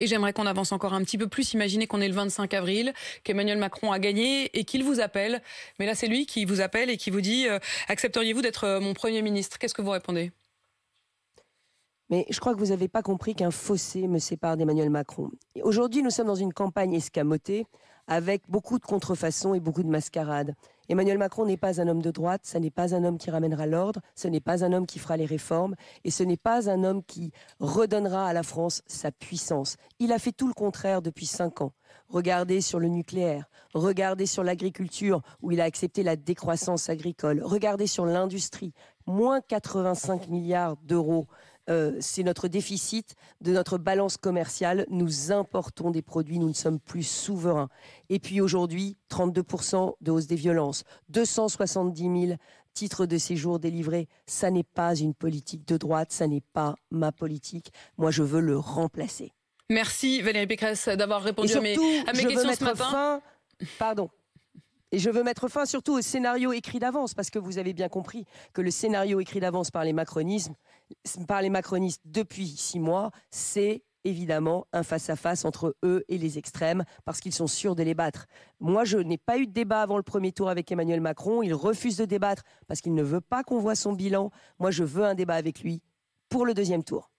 et j'aimerais qu'on avance encore un petit peu plus. Imaginez qu'on est le 25 avril, qu'Emmanuel Macron a gagné et qu'il vous appelle. Mais là, c'est lui qui vous appelle et qui vous dit euh, accepteriez-vous d'être euh, mon premier ministre Qu'est-ce que vous répondez mais je crois que vous n'avez pas compris qu'un fossé me sépare d'Emmanuel Macron. Aujourd'hui, nous sommes dans une campagne escamotée avec beaucoup de contrefaçons et beaucoup de mascarades. Emmanuel Macron n'est pas un homme de droite, ce n'est pas un homme qui ramènera l'ordre, ce n'est pas un homme qui fera les réformes, et ce n'est pas un homme qui redonnera à la France sa puissance. Il a fait tout le contraire depuis cinq ans. Regardez sur le nucléaire, regardez sur l'agriculture, où il a accepté la décroissance agricole, regardez sur l'industrie, moins 85 milliards d'euros euh, c'est notre déficit de notre balance commerciale. Nous importons des produits, nous ne sommes plus souverains. Et puis aujourd'hui, 32% de hausse des violences, 270 000 titres de séjour délivrés. Ça n'est pas une politique de droite, ça n'est pas ma politique. Moi, je veux le remplacer. Merci Valérie Pécresse d'avoir répondu à mes, questions ce matin. pardon. Et je veux mettre fin surtout au scénario écrit d'avance, parce que vous avez bien compris que le scénario écrit d'avance par les macronismes, par les macronistes depuis six mois, c'est évidemment un face-à-face -face entre eux et les extrêmes parce qu'ils sont sûrs de les battre. Moi, je n'ai pas eu de débat avant le premier tour avec Emmanuel Macron. Il refuse de débattre parce qu'il ne veut pas qu'on voit son bilan. Moi, je veux un débat avec lui pour le deuxième tour.